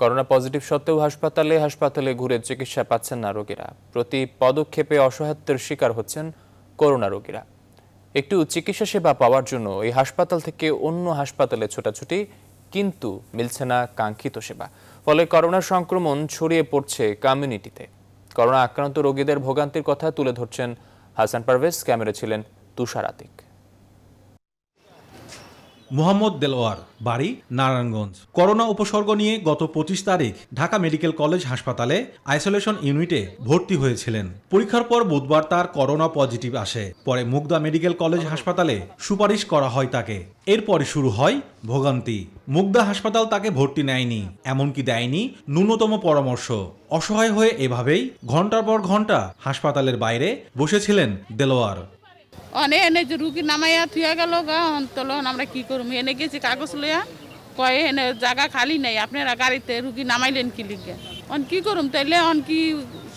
corona positive সত্ত্বেও হাসপাতালে হাসপাতালে ঘুরে চিকিৎসা পাচ্ছেন না রোগীরা প্রতি পদক্ষেপে অসহায়ত্বের শিকার হচ্ছেন করোনা রোগীরা একটু চিকিৎসা সেবা পাওয়ার জন্য এই হাসপাতাল থেকে অন্য হাসপাতালে ছোটাছুটি কিন্তু মিলছে না কাঙ্ক্ষিত সেবা ফলে করোনা সংক্রমণ ছড়িয়ে পড়ছে কমিউনিটিতে করোনা আক্রান্ত রোগীদের ভোগান্তির কথা তুলে ধরছেন হাসান পারভেজ ক্যামেরা ছিলেন তুষার আতিক মোহাম্মদ দেলোয়ার বাড়ি নারায়ণগঞ্জ করোনা উপসর্গ নিয়ে গত পঁচিশ তারিখ ঢাকা মেডিকেল কলেজ হাসপাতালে আইসোলেশন ইউনিটে ভর্তি হয়েছিলেন পরীক্ষার পর বুধবার তার করোনা পজিটিভ আসে পরে মুগদা মেডিকেল কলেজ হাসপাতালে সুপারিশ করা হয় তাকে এরপরে শুরু হয় ভোগান্তি মুগদা হাসপাতাল তাকে ভর্তি নেয়নি এমনকি দেয়নি ন্যূনতম পরামর্শ অসহায় হয়ে এভাবেই ঘন্টার পর ঘন্টা হাসপাতালের বাইরে বসেছিলেন দেলোয়ার অনেক এনে যে রুগী নামাইয়া থুয়া গেল গা অন্তল আমরা কি করবো এনে গেছি কাগজ লইয়া কয়ে এনে জায়গা খালি নেই আপনারা গাড়িতে রুগী নামাইলেন কি লিখে অন কি করুম তাইলে অন কি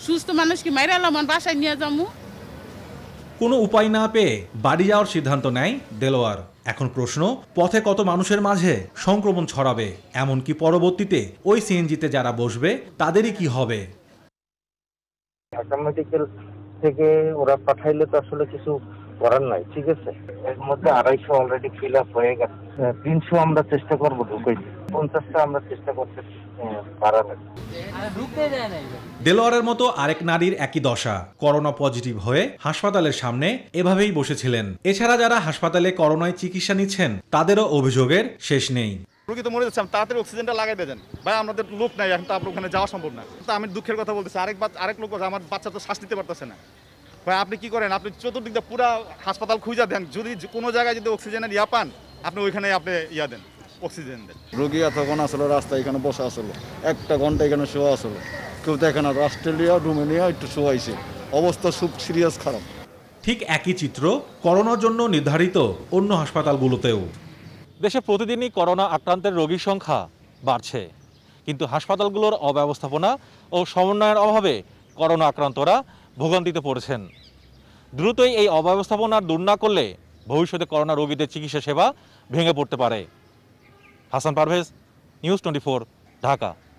সুস্থ মানুষ কি মাইরালাম অন বাসায় নিয়ে যামু কোনো উপায় না পেয়ে বাড়ি যাওয়ার সিদ্ধান্ত নেয় দেলোয়ার এখন প্রশ্ন পথে কত মানুষের মাঝে সংক্রমণ ছড়াবে এমনকি পরবর্তীতে ওই সিএনজিতে যারা বসবে তাদেরই কি হবে ঢাকা মেডিকেল থেকে ওরা পাঠাইলে তো আসলে কিছু করার নাই ঠিক আছে এর মধ্যে আড়াইশো অলরেডি ফিল আপ হয়ে গেছে হ্যাঁ, তিনশো আমরা চেষ্টা ঢুকাই পঞ্চাশটা আমরা চেষ্টা হ্যাঁ, দেলোয়ারের মতো আরেক নারীর একই দশা করোনা পজিটিভ হয়ে হাসপাতালের সামনে এভাবেই বসেছিলেন এছাড়া যারা হাসপাতালে করোনায় চিকিৎসা নিচ্ছেন তাদেরও অভিযোগের শেষ নেই রোগী তো মরে যাচ্ছে তাড়াতাড়ি অক্সিজেনটা লাগাই দেন ভাই আমাদের লোক নাই এখন তো আপনার ওখানে যাওয়া সম্ভব না তো আমি দুঃখের কথা বলতেছি আরেক আরেক লোক আমার বাচ্চা তো শ্বাস নিতে পারতেছে না ভাই আপনি কি করেন আপনি চতুর্দিক পুরো হাসপাতাল খুঁজা দেন যদি কোনো জায়গায় যদি অক্সিজেনের ইয়া পান আপনি ওইখানে আপনি ইয়া দেন অক্সিজেন দেন রোগী এতক্ষণ আসলো রাস্তায় এখানে বসে আসলো একটা ঘন্টা এখানে শোয়া আসলো কেউ দেখে না অস্ট্রেলিয়া রুমেনিয়া একটু শোয়াইছে অবস্থা খুব সিরিয়াস খারাপ ঠিক একই চিত্র করোনার জন্য নির্ধারিত অন্য হাসপাতালগুলোতেও দেশে প্রতিদিনই করোনা আক্রান্তের রোগীর সংখ্যা বাড়ছে কিন্তু হাসপাতালগুলোর অব্যবস্থাপনা ও সমন্বয়ের অভাবে করোনা আক্রান্তরা ভোগান্তিতে পড়েছেন দ্রুতই এই অব্যবস্থাপনার দূর না করলে ভবিষ্যতে করোনা রোগীদের চিকিৎসা সেবা ভেঙে পড়তে পারে হাসান পারভেজ নিউজ টোয়েন্টি ঢাকা